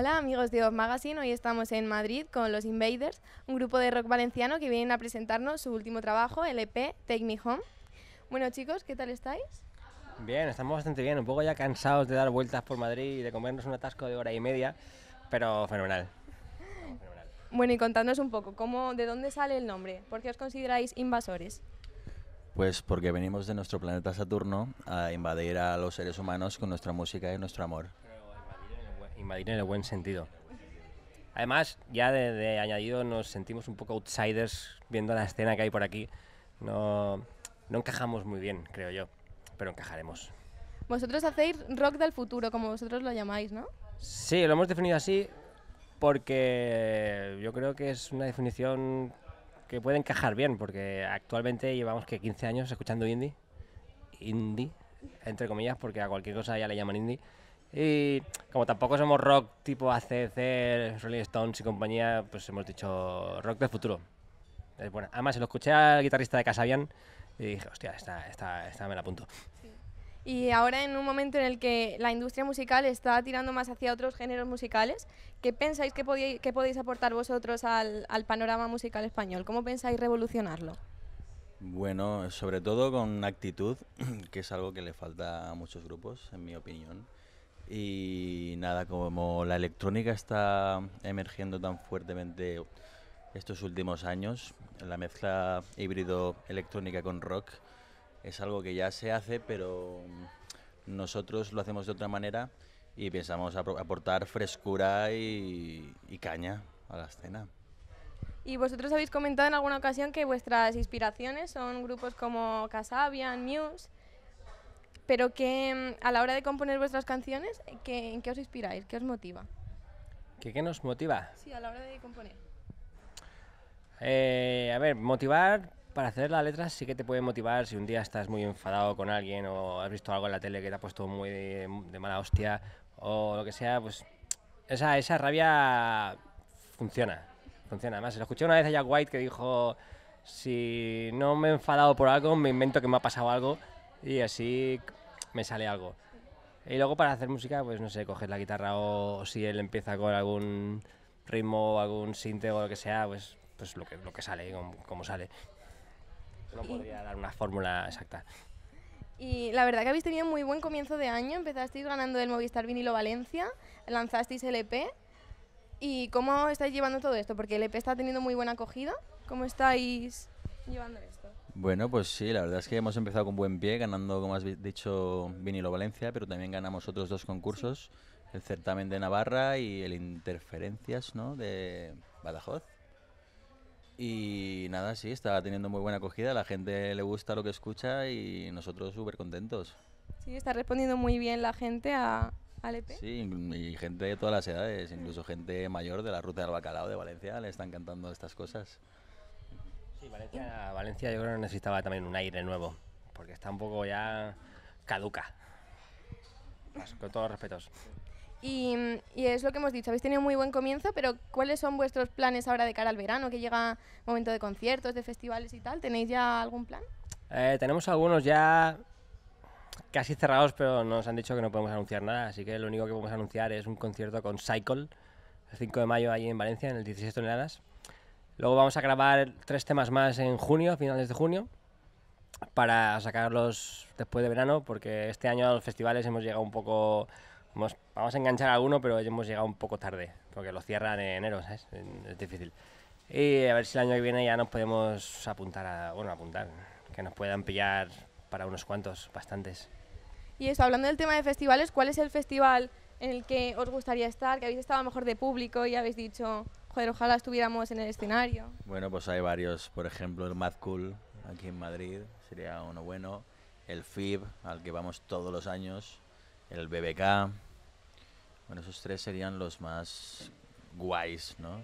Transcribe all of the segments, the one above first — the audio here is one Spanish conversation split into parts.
Hola amigos de Off Magazine, hoy estamos en Madrid con los Invaders, un grupo de rock valenciano que vienen a presentarnos su último trabajo, el EP Take Me Home. Bueno chicos, ¿qué tal estáis? Bien, estamos bastante bien, un poco ya cansados de dar vueltas por Madrid y de comernos un atasco de hora y media, pero fenomenal. Bueno, y contadnos un poco, ¿cómo, ¿de dónde sale el nombre? ¿Por qué os consideráis invasores? Pues porque venimos de nuestro planeta Saturno a invadir a los seres humanos con nuestra música y nuestro amor en el buen sentido. Además, ya de, añadido nos sentimos un poco outsiders viendo la escena que hay por aquí. No, no encajamos muy bien, creo yo, pero encajaremos. Vosotros hacéis rock del futuro, como vosotros lo llamáis, ¿no? Sí, lo hemos definido así porque yo creo que es una definición que puede encajar bien, porque actualmente llevamos que 15 años escuchando indie, indie, entre comillas, porque a cualquier cosa ya le llaman indie. Y como tampoco somos rock tipo ACC, Rolling Stones y compañía, pues hemos dicho rock del futuro. Eh, además, se lo escuché al guitarrista de Casabian y dije, hostia, esta, esta, esta me la apunto. Y ahora en un momento en el que la industria musical está tirando más hacia otros géneros musicales, ¿qué pensáis que, podéis, aportar vosotros al, al panorama musical español? ¿Cómo pensáis revolucionarlo? Bueno, sobre todo con actitud, que es algo que le falta a muchos grupos, en mi opinión. Y nada, como la electrónica está emergiendo tan fuertemente estos últimos años, la mezcla híbrido electrónica con rock es algo que ya se hace, pero nosotros lo hacemos de otra manera y pensamos aportar frescura y, y caña a la escena. Y vosotros habéis comentado en alguna ocasión que vuestras inspiraciones son grupos como Casabian, Muse. Pero que mm, a la hora de componer vuestras canciones, eh, ¿qué, ¿en qué os inspiráis? ¿Qué os motiva? ¿Qué, qué nos motiva? Sí, a la hora de componer. Eh, a ver, motivar para hacer la letra sí que te puede motivar si un día estás muy enfadado con alguien o has visto algo en la tele que te ha puesto muy de, mala hostia o lo que sea, pues esa, esa rabia funciona. Funciona. Además, lo escuché una vez a Jack White que dijo, si no me he enfadado por algo, me invento que me ha pasado algo y así me sale algo. Y luego para hacer música, pues no sé, coges la guitarra o si él empieza con algún ritmo, algún sinte o lo que sea, pues, pues lo, que, lo que sale, como, sale. No podría dar una fórmula exacta. Y la verdad que habéis tenido muy buen comienzo de año. Empezasteis ganando el Movistar Vinilo Valencia, lanzasteis el EP. ¿Y cómo estáis llevando todo esto? Porque el EP está teniendo muy buena acogida. ¿Cómo estáis llevándolo? Bueno, pues sí, la verdad es que hemos empezado con buen pie, ganando, como has dicho, Vinilo Valencia, pero también ganamos otros dos concursos, el certamen de Navarra y el Interferencias, ¿no?, de Badajoz. Y nada, sí, está teniendo muy buena acogida, la gente le gusta lo que escucha y nosotros súper contentos. Sí, está respondiendo muy bien la gente a, al EP. Sí, y gente de todas las edades, incluso gente mayor de la ruta del bacalao de Valencia le están cantando estas cosas. Sí, Valencia, Valencia yo creo que necesitaba también un aire nuevo, porque está un poco ya caduca. Con todos los respetos. Y, es lo que hemos dicho, habéis tenido muy buen comienzo, pero ¿cuáles son vuestros planes ahora de cara al verano, que llega momento de conciertos, de festivales y tal? ¿Tenéis ya algún plan? Eh, tenemos algunos ya casi cerrados, pero nos han dicho que no podemos anunciar nada, así que lo único que podemos anunciar es un concierto con Cycle el 5 de mayo ahí en Valencia, en el 16 toneladas. Luego vamos a grabar tres temas más en junio, a finales de junio, para sacarlos después de verano, porque este año a los festivales hemos llegado un poco. vamos a enganchar a alguno, pero hemos llegado un poco tarde, porque lo cierran en enero, ¿sabes? Es difícil. Y a ver si el año que viene ya nos podemos apuntar a. Bueno, apuntar, que nos puedan pillar para unos cuantos, bastantes. Y eso, hablando del tema de festivales, ¿cuál es el festival en el que os gustaría estar, que habéis estado mejor de público y habéis dicho, Joder, ojalá estuviéramos en el escenario. Bueno, pues hay varios, por ejemplo, el Mad Cool aquí en Madrid, sería uno bueno. El FIB, al que vamos todos los años. El BBK. Bueno, esos tres serían los más guays, ¿no?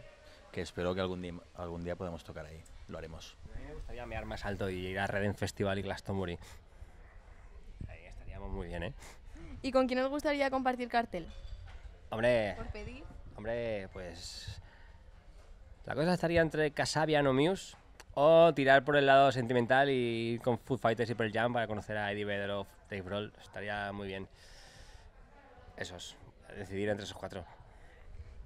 Que espero que algún día, algún día podamos tocar ahí. Lo haremos. A mí me gustaría mear más alto y ir a Reden Festival y Glastonbury. Ahí estaríamos muy bien, ¿eh? ¿Y con quién os gustaría compartir cartel? Hombre. ¿Por pedir? Hombre, pues la cosa estaría entre Casabian o Muse o tirar por el lado sentimental y ir con Food Fighters y Pearl Jam para conocer a Eddie Vedder Dave Estaría muy bien. Esos. Decidir entre esos cuatro.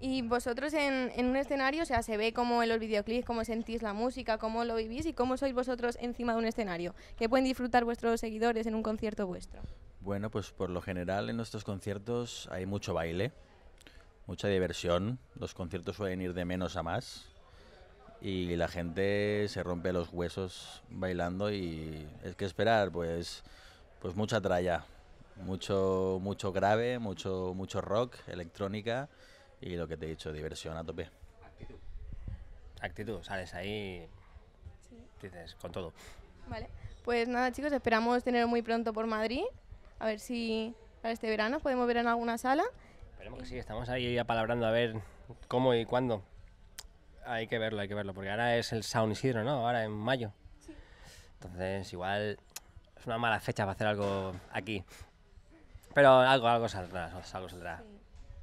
Y vosotros en, en, un escenario, o sea, se ve cómo en los videoclips, cómo sentís la música, cómo lo vivís y cómo sois vosotros encima de un escenario. ¿Qué pueden disfrutar vuestros seguidores en un concierto vuestro? Bueno, pues por lo general en nuestros conciertos hay mucho baile mucha diversión, los conciertos suelen ir de menos a más y la gente se rompe los huesos bailando y es que esperar pues pues mucha tralla, mucho mucho grave, mucho mucho rock, electrónica y lo que te he dicho, diversión a tope. Actitud. Actitud, sales ahí dices con todo. Vale. Pues nada, chicos, esperamos tener muy pronto por Madrid, a ver si para este verano podemos ver en alguna sala Esperemos que sí, estamos ahí apalabrando a ver cómo y cuándo. Hay que verlo, hay que verlo, porque ahora es el Sound Isidro, ¿no? Ahora en mayo. Sí. Entonces, igual es una mala fecha para hacer algo aquí. Pero algo, algo saldrá, algo saldrá.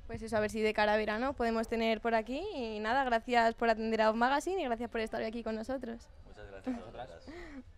Pues eso, a ver si de cara a verano podemos tener por aquí. Y nada, gracias por atender a Off Magazine y gracias por estar hoy aquí con nosotros. Muchas gracias a vosotras.